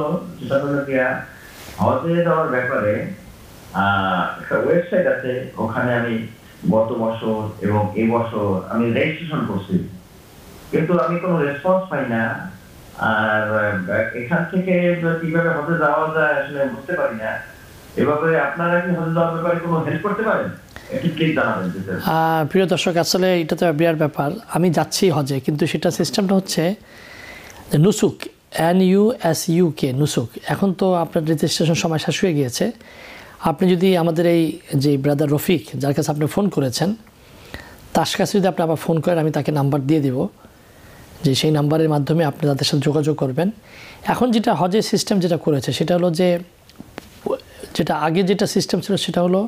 ব্যাপারে একটা ওয়েবসাইট আছে ওখানে আমি গত বছর এবং এ বছর আমি রেজিস্ট্রেশন করছি কিন্তু আমি কোনো রেসপন্স পাই না আর এখান থেকে কিভাবে হতে যাওয়া যায় আসলে বুঝতে পারি না এভাবে আপনারা কি হতে যাওয়ার ব্যাপারে কোনো হেল্প করতে পারেন প্রিয় দর্শক আসলে এটা তো বিরাট ব্যাপার আমি যাচ্ছি হজে কিন্তু সেটা সিস্টেমটা হচ্ছে Nusuk N U S UK Nusuk এখন তো আপনার রেজিস্ট্রেশন সময় শেষ হয়ে গিয়েছে আপনি যদি আমাদের এই যে ব্রাদার রফিক যার কাছে আপনি ফোন করেছেন তার কাছে যদি আপনি আবার ফোন করেন আমি তাকে নাম্বার দিয়ে দিব যে সেই নাম্বারের মাধ্যমে আপনি তাদের সাথে যোগাযোগ করবেন এখন যেটা হজের সিস্টেম যেটা করেছে সেটা হলো যে যেটা আগে যেটা সিস্টেম ছিল সেটা হলো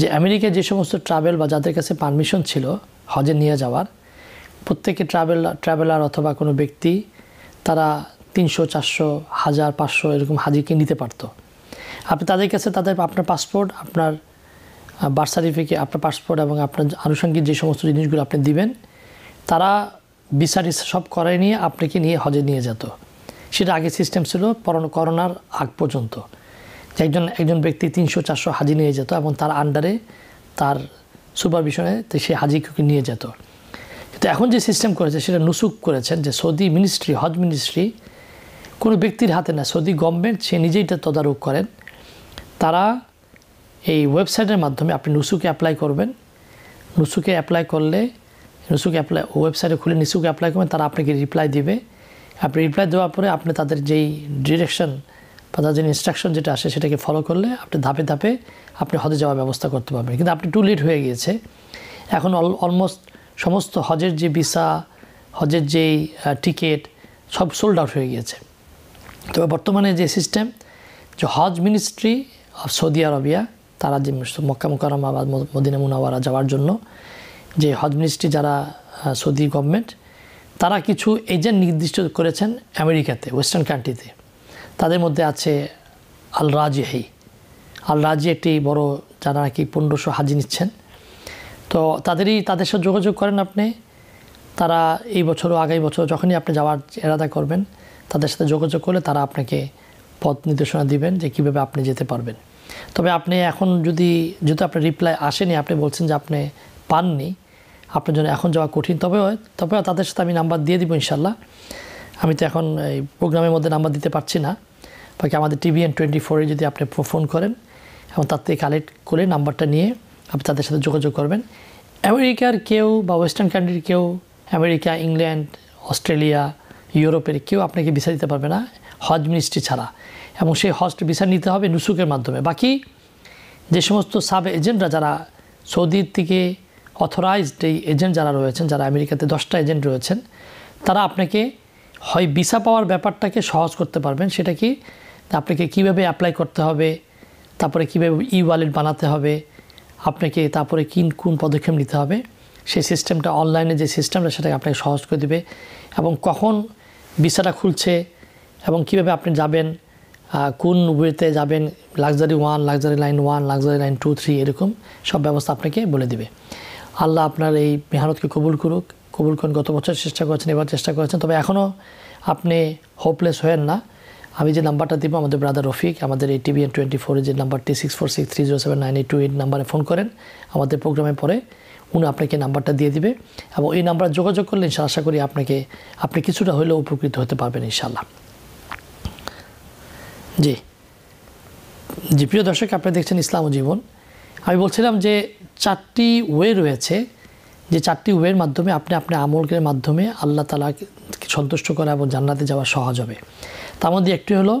যে আমেরিকায় যে সমস্ত ট্রাভেল বা যাদের কাছে পারমিশন ছিল হজে নিয়ে যাওয়ার প্রত্যেকে ট্রাভেল ট্রাভেলার অথবা কোনো ব্যক্তি তারা তিনশো চারশো হাজার পাঁচশো এরকম হাজিকে নিতে পারতো আপনি তাদের কাছে তাদের আপনার পাসপোর্ট আপনার বার্থ সার্টিফিকেট আপনার পাসপোর্ট এবং আপনার আনুষঙ্গিক যে সমস্ত জিনিসগুলো আপনি দিবেন তারা বিচার সব করাই নিয়ে আপনাকে নিয়ে হজে নিয়ে যেত সেটা আগে সিস্টেম ছিল করোনার আগ পর্যন্ত যে একজন একজন ব্যক্তি তিনশো চারশো হাজি নিয়ে যেত এবং তার আন্ডারে তার সুপারভিশনে সে হাজিকে নিয়ে যেত কিন্তু এখন যে সিস্টেম করেছে সেটা নুসুক করেছেন যে সৌদি মিনিস্ট্রি হজ মিনিস্ট্রি কোনো ব্যক্তির হাতে না সৌদি গভর্নমেন্ট সে নিজেই তদারক করেন তারা এই ওয়েবসাইটের মাধ্যমে আপনি নুসুকে অ্যাপ্লাই করবেন নুসুকে অ্যাপ্লাই করলে নুসুকে অ্যাপ্লাই ওয়েবসাইটে খুলে নিসুকে অ্যাপ্লাই করবেন তারা আপনাকে রিপ্লাই দিবে আপনি রিপ্লাই দেওয়ার পরে আপনি তাদের যেই ডিরেকশন বা তাদের ইনস্ট্রাকশন যেটা আসে সেটাকে ফলো করলে আপনি ধাপে ধাপে আপনি হজে যাওয়ার ব্যবস্থা করতে পারবেন কিন্তু আপনি টু লেট হয়ে গিয়েছে এখন অল অলমোস্ট সমস্ত হজের যে ভিসা হজের যেই টিকিট সব সোল্ড আউট হয়ে গিয়েছে তবে বর্তমানে যে সিস্টেম যে হজ মিনিস্ট্রি সৌদি আরবিয়া তারা যে মক্কা মুকারমা বা মদিনা মুনাওয়ারা যাওয়ার জন্য যে হজ মিনিস্ট্রি যারা সৌদি গভর্নমেন্ট তারা কিছু এজেন্ট নির্দিষ্ট করেছেন আমেরিকাতে ওয়েস্টার্ন কান্ট্রিতে তাদের মধ্যে আছে আল রাজিহি আল রাজি একটি বড় যারা নাকি পনেরোশো হাজি নিচ্ছেন তো তাদেরই তাদের সাথে যোগাযোগ করেন আপনি তারা এই বছরও আগামী বছর যখনই আপনি যাওয়ার এরাদা করবেন তাদের সাথে যোগাযোগ করলে তারা আপনাকে পথ নির্দেশনা দিবেন যে কীভাবে আপনি যেতে পারবেন তবে আপনি এখন যদি যেহেতু আপনার রিপ্লাই আসেনি আপনি বলছেন যে আপনি পাননি আপনার জন্য এখন যাওয়া কঠিন তবে তবে তাদের সাথে আমি নাম্বার দিয়ে দিব ইনশাল্লাহ আমি তো এখন এই প্রোগ্রামের মধ্যে নাম্বার দিতে পারছি না বাকি আমাদের টিভিএন টোয়েন্টি ফোরে যদি আপনি ফোন করেন এবং তার থেকে কালেক্ট করে নাম্বারটা নিয়ে আপনি তাদের সাথে যোগাযোগ করবেন আমেরিকার কেউ বা ওয়েস্টার্ন কান্ট্রির কেউ আমেরিকা ইংল্যান্ড অস্ট্রেলিয়া ইউরোপের কেউ আপনাকে ভিসা দিতে পারবে না হজ মিনিস্ট্রি ছাড়া এবং সেই হজটি ভিসা নিতে হবে নুসুকের মাধ্যমে বাকি যে সমস্ত সাব এজেন্টরা যারা সৌদির থেকে অথরাইজড এই এজেন্ট যারা রয়েছেন যারা আমেরিকাতে দশটা এজেন্ট রয়েছেন তারা আপনাকে হয় ভিসা পাওয়ার ব্যাপারটাকে সহজ করতে পারবেন সেটা কি আপনাকে কিভাবে অ্যাপ্লাই করতে হবে তারপরে কিভাবে ই ওয়ালেট বানাতে হবে আপনাকে তারপরে কিন কোন পদক্ষেপ নিতে হবে সেই সিস্টেমটা অনলাইনে যে সিস্টেমটা সেটাকে আপনাকে সহজ করে দেবে এবং কখন ভিসাটা খুলছে এবং কীভাবে আপনি যাবেন কোন ওয়েতে যাবেন luxury one luxury line one luxury line two three এরকম সব ব্যবস্থা আপনাকে বলে দিবে আল্লাহ আপনার এই মেহনতকে কবুল করুক কবুল করুন গত বছর চেষ্টা করেছেন এবার চেষ্টা করেছেন তবে এখনও আপনি হোপলেস হয়েন না আমি যে নাম্বারটা দিব আমাদের ব্রাদার রফিক আমাদের এই এন টোয়েন্টি ফোরের যে নাম্বারটি six four six three zero seven nine eight two eight নাম্বারে ফোন করেন আমাদের প্রোগ্রামে পরে উনি আপনাকে নাম্বারটা দিয়ে দিবে এবং এই নাম্বার যোগাযোগ করলে ইনশা আশা করি আপনাকে আপনি কিছুটা হলেও উপকৃত হতে পারবেন ইনশাআল্লাহ জি জি প্রিয় দর্শক আপনি দেখছেন ইসলাম জীবন আমি বলছিলাম যে চারটি ওয়ে রয়েছে যে চারটি ওয়ের মাধ্যমে আপনি আপনার আমলকের মাধ্যমে আল্লাহ তালাকে সন্তুষ্ট করা এবং জান্নাতে যাওয়া সহজ হবে তার মধ্যে একটি হলো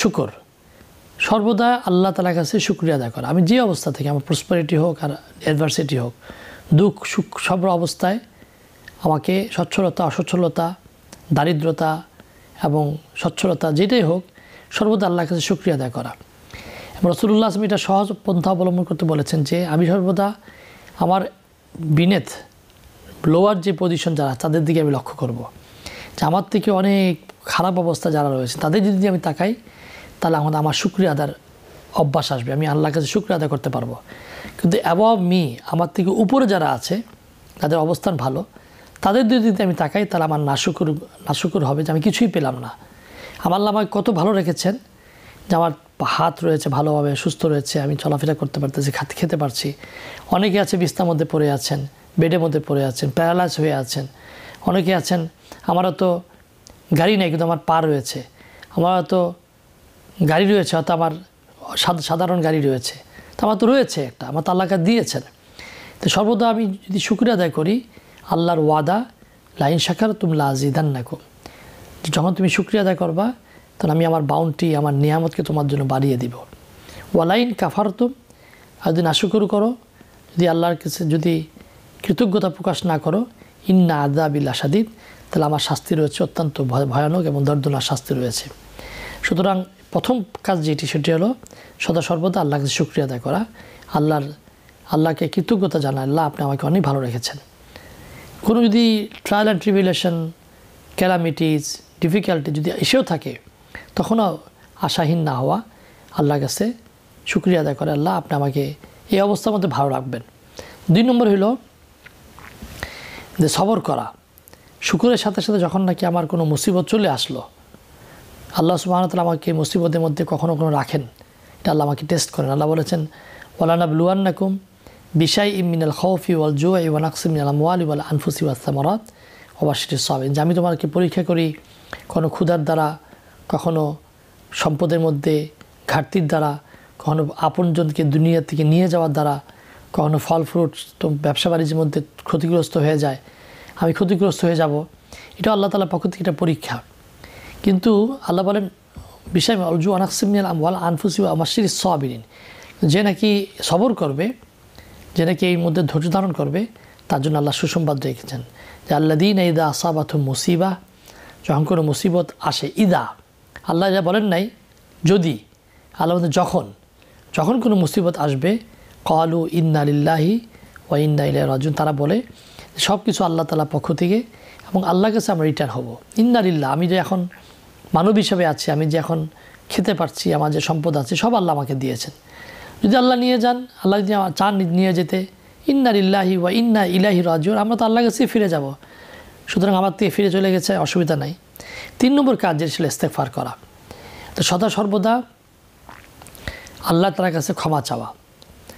শুকর সর্বদা আল্লাহ তালা কাছে শুক্রিয়া আদায় করা আমি যে অবস্থা থেকে আমার প্রসপারিটি হোক আর অ্যাডভার্সিটি হোক দুঃখ সুখ সব অবস্থায় আমাকে স্বচ্ছলতা অসচ্ছলতা দারিদ্রতা এবং সচ্ছলতা যেটাই হোক সর্বদা আল্লাহর কাছে সুক্রিয়া আদায় করা এবং রসুল্লাহ আসলাম এটা সহজ পন্থা অবলম্বন করতে বলেছেন যে আমি সর্বদা আমার বিনেত লোয়ার যে পজিশন যারা তাদের দিকে আমি লক্ষ্য করব। যে আমার থেকে অনেক খারাপ অবস্থা যারা রয়েছে তাদের যদি আমি তাকাই তাহলে আমাদের আমার শুক্রিয়া আদার অভ্যাস আসবে আমি আল্লাহর কাছে সুক্রিয় আদায় করতে পারবো কিন্তু অ্যাবভ মি আমার থেকে উপরে যারা আছে তাদের অবস্থান ভালো তাদের যদি আমি তাকাই তারা আমার নাশুকুর নাশুকুর হবে যে আমি কিছুই পেলাম না আমার আমাকে কত ভালো রেখেছেন যে আমার হাত রয়েছে ভালোভাবে সুস্থ রয়েছে আমি চলাফেরা করতে পারতেছি খাতে খেতে পারছি অনেকে আছে বিস্তার মধ্যে পড়ে আছেন বেডের মধ্যে পড়ে আছেন প্যারালাইজ হয়ে আছেন অনেকে আছেন আমারও তো গাড়ি নেই কিন্তু আমার পা রয়েছে আমারও তো গাড়ি রয়েছে হয়তো আমার সাধারণ গাড়ি রয়েছে তো আমার তো রয়েছে একটা আমার তো আল্লাহ দিয়েছেন তো সর্বদা আমি যদি শুক্রিয়া আদায় করি আল্লাহর ওয়াদা লাইন শাখার তুমি লাজিদান নাকো যখন তুমি শুক্রিয়া আদায় করবা তখন আমি আমার বাউন্টি আমার নিয়ামতকে তোমার জন্য বাড়িয়ে দিব ওয়ালাইন কাফার তুম আর যদি নাশুকুর করো যদি আল্লাহর কাছে যদি কৃতজ্ঞতা প্রকাশ না করো ইন্না আদা বিল আসাদিদ তাহলে আমার শাস্তি রয়েছে অত্যন্ত ভয়ানক এবং দর্দনার শাস্তি রয়েছে সুতরাং প্রথম কাজ যেটি সেটি হলো সদা সর্বদা আল্লাহকে শুক্রিয়া আদায় করা আল্লাহর আল্লাহকে কৃতজ্ঞতা জানায় আল্লাহ আপনি আমাকে অনেক ভালো রেখেছেন কোনো যদি trial and tribulation calamities difficulty যদি এসেও থাকে তখনও আশাহীন না হওয়া আল্লাহর কাছে শুক্রিয়া আদায় করে আল্লাহ আপনি আমাকে এই অবস্থার মধ্যে ভালো রাখবেন দুই নম্বর হইল যে সবর করা শুকুরের সাথে সাথে যখন নাকি আমার কোনো মুসিবত চলে আসলো আল্লাহ সুবাহতাল আমাকে মুসিবতের মধ্যে কখনও কোনো রাখেন এটা আল্লাহ আমাকে টেস্ট করেন আল্লাহ বলেছেন ওলানাব লুয়ান্নাকুম বিশাই ইমিনাল খৌফি ওয়াল জো ওয়াল আকসিম আলামওয়াল ওয়াল আনফুসি ওয়াল সামারাত ওবাসিটি সবেন যে আমি তোমাকে পরীক্ষা করি কোনো ক্ষুধার দ্বারা কখনো সম্পদের মধ্যে ঘাটতির দ্বারা কখনো আপনজনকে দুনিয়া থেকে নিয়ে যাওয়ার দ্বারা কখনো ফল ফ্রুট তো ব্যবসা বাণিজ্যের মধ্যে ক্ষতিগ্রস্ত হয়ে যায় আমি ক্ষতিগ্রস্ত হয়ে যাব এটা আল্লাহ তালার পক্ষ থেকে একটা পরীক্ষা কিন্তু আল্লাহ বলেন বিষয় অলজু আনাকসিমিয়াল ওয়াল আনফুসি আমার সিরিজ সবিন যে নাকি সবর করবে যে নাকি এই মধ্যে ধৈর্য ধারণ করবে তার জন্য আল্লাহ সুসংবাদ রেখেছেন যে দিন ইদা আসাবাথ মুসিবা যখন কোনো মুসিবত আসে ইদা আল্লাহ যা বলেন নাই যদি আল্লাহ যখন যখন কোনো মুসিবত আসবে কলু ইন্না আলিল্লাহি ওয়া ইন্না ইল্লা রাজুন তারা বলে সব কিছু আল্লাহ তালা পক্ষ থেকে এবং আল্লাহ কাছে আমরা রিটার্ন হব ইন্নালিল্লাহ আমি যে এখন মানব হিসাবে আছি আমি যে এখন খেতে পারছি আমার যে সম্পদ আছে সব আল্লাহ আমাকে দিয়েছেন যদি আল্লাহ নিয়ে যান আল্লাহ যদি চান নিয়ে যেতে ইন্নার ইল্লাহি ওয়া ইন্না ইলাহি রাজুর আমরা তো আল্লাহ কাছে ফিরে যাব সুতরাং আমার থেকে ফিরে চলে গেছে অসুবিধা নাই তিন নম্বর কাজ যেটা ছিল ইস্তেকফার করা তো সদা সর্বদা আল্লাহ তার কাছে ক্ষমা চাওয়া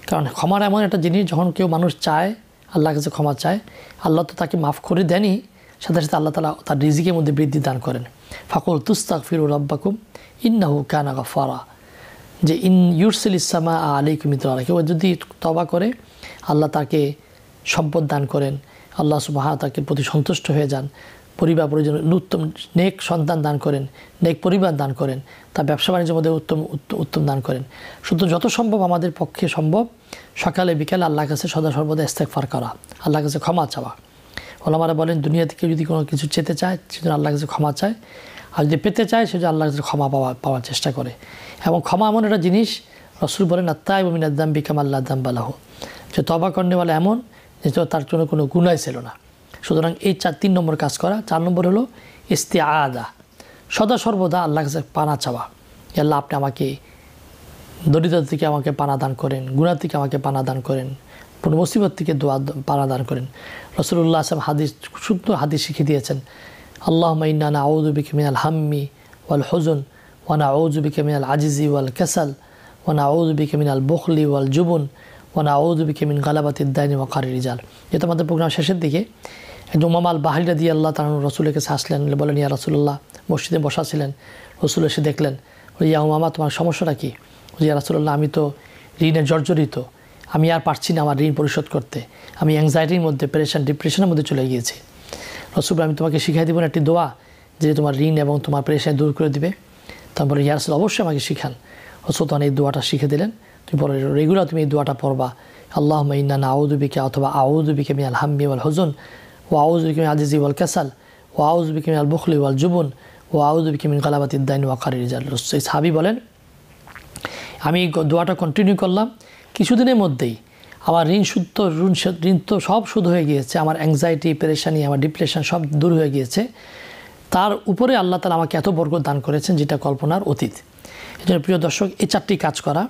কারণ ক্ষমার এমন একটা জিনিস যখন কেউ মানুষ চায় আল্লাহর কাছে ক্ষমা চায় আল্লাহ তো তাকে মাফ করে দেনই সাথে সাথে আল্লাহ তালা তার রিজিকের মধ্যে বৃদ্ধি দান করেন ফাকুল তুস্তাক ফিরু রব্বাকুম ইন্নাহু কানা গফারা যে ইন ইউরসিল ইসামা আলাইকুম ইতলা কেউ যদি তবা করে আল্লাহ তাকে সম্পদ দান করেন আল্লাহ সুবাহ তাকে প্রতি সন্তুষ্ট হয়ে যান পরিবার পরিজন উত্তম নেক সন্তান দান করেন নেক পরিবার দান করেন তা ব্যবসা বাণিজ্যের মধ্যে উত্তম উত্তম দান করেন শুধু যত সম্ভব আমাদের পক্ষে সম্ভব সকালে বিকালে আল্লাহর কাছে সদা সর্বদা ইস্তেকফার করা আল্লাহর কাছে ক্ষমা চাওয়া ওলামারা বলেন দুনিয়া থেকে যদি কোনো কিছু চেতে চায় সেজন্য আল্লাহর কাছে ক্ষমা চায় আর যদি পেতে চায় সেজন্য আল্লাহর কাছে ক্ষমা পাওয়া পাওয়ার চেষ্টা করে এবং ক্ষমা এমন একটা জিনিস রসুল বলেন আত্মা এবং মিনাদ্দাম বিকামাল্লা দাম বালাহ যে তবা কর্ণেওয়ালা এমন যে তার জন্য কোনো গুণাই ছিল না সুতরাং এই চার তিন নম্বর কাজ করা চার নম্বর হলো ইস্তে আদা সদা সর্বদা আল্লাহ কাছে পানা চাওয়া আল্লাহ আপনি আমাকে দরিদ্র থেকে আমাকে পানা দান করেন গুণা থেকে আমাকে পানা দান করেন কোনো মুসিবত থেকে দোয়া পানা দান করেন রসুল্লাহ আসলাম হাদিস শুদ্ধ হাদিস শিখিয়ে দিয়েছেন আল্লাহ মাইনা আউদুবিক আল হাম্মি ওয়াল হজন ونعوذ بك من العجز والكسل ونعوذ بك من البخل والجبن ونعوذ بك من غلبة الدين وقار الرجال যেহেতু আমাদের প্রোগ্রাম শেষের দিকে একজন মামাল বাহিরা দিয়ে আল্লাহ তার রসুলের কাছে আসলেন বলেন ইয়া রসুল্লাহ মসজিদে বসা ছিলেন রসুল এসে দেখলেন ইয়া মামা তোমার সমস্যাটা কী ইয়া রসুল্লাহ আমি তো ঋণে জর্জরিত আমি আর পারছি না আমার ঋণ পরিশোধ করতে আমি অ্যাংজাইটির মধ্যে প্রেশান ডিপ্রেশনের মধ্যে চলে গিয়েছি রসুল আমি তোমাকে শিখাই দেবো একটি দোয়া যে তোমার ঋণ এবং তোমার প্রেশান দূর করে দিবে তা বলে ইয়ারসুল অবশ্যই আমাকে শিখান সুতরাং এই দোয়াটা শিখে দিলেন তুমি পরে রেগুলার তুমি এই দোয়াটা পড়বা আল্লাহ ইন্না আউদুবিকে অথবা আউদুবিকে মিয়াল হাম্মি ওয়াল হজুন ও আউজবিকে মিয়া আজিজি ওয়াল কেসাল ও আউজবিকে মি আল বখলি ওয়াল জুবুন ও আউদুবিকে মিন গালাবাতিদ্দাইন ওয়াকারি রিজাল সেই সাবি বলেন আমি দোয়াটা কন্টিনিউ করলাম কিছুদিনের মধ্যেই আমার ঋণ সুদ্ধ ঋণ ঋণ তো সব শুধু হয়ে গিয়েছে আমার অ্যাংজাইটি প্রেশানি আমার ডিপ্রেশন সব দূর হয়ে গিয়েছে তার উপরে আল্লাহ তালা আমাকে এত বর্গ দান করেছেন যেটা কল্পনার অতীত এজন্য প্রিয় দর্শক এই চারটি কাজ করা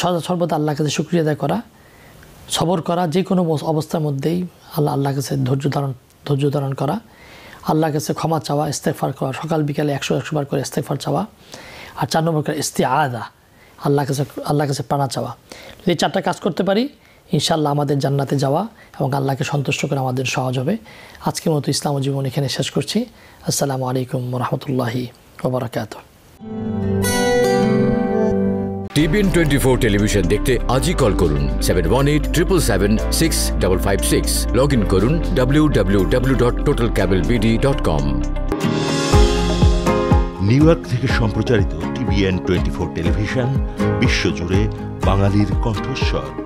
সদা সর্বদা আল্লাহ কাছে সুক্রিয় আদায় করা সবর করা যে কোনো অবস্থার মধ্যেই আল্লাহ আল্লাহ কাছে ধৈর্য ধারণ ধৈর্য ধারণ করা আল্লাহ কাছে ক্ষমা চাওয়া ইস্তেফার করা সকাল বিকালে একশো একশো বার করে ইস্তেফার চাওয়া আর চার নম্বর করে ইস্তে আদা আল্লাহ কাছে আল্লাহ কাছে পানা চাওয়া যদি চারটা কাজ করতে পারি ইনশাল্লাহ আমাদের জান্নাতে যাওয়া এবং আল্লাহকে সন্তুষ্ট করে আমাদের সহজ হবে আজকের মতো ইসলাম জীবন এখানে শেষ করছি আসসালামু আলাইকুম রহমতুল্লাহি ওবরাকাত টিভিএন টোয়েন্টি ফোর টেলিভিশন দেখতে আজই কল করুন seven one eight triple seven six double five six log in করুন W W W dot total cable BD dot com New York থেকে সম্প্রচারিত টিভিএন টোয়েন্টি ফোর টেলিভিশন বিশ্বজুড়ে বাঙালির কণ্ঠস্বর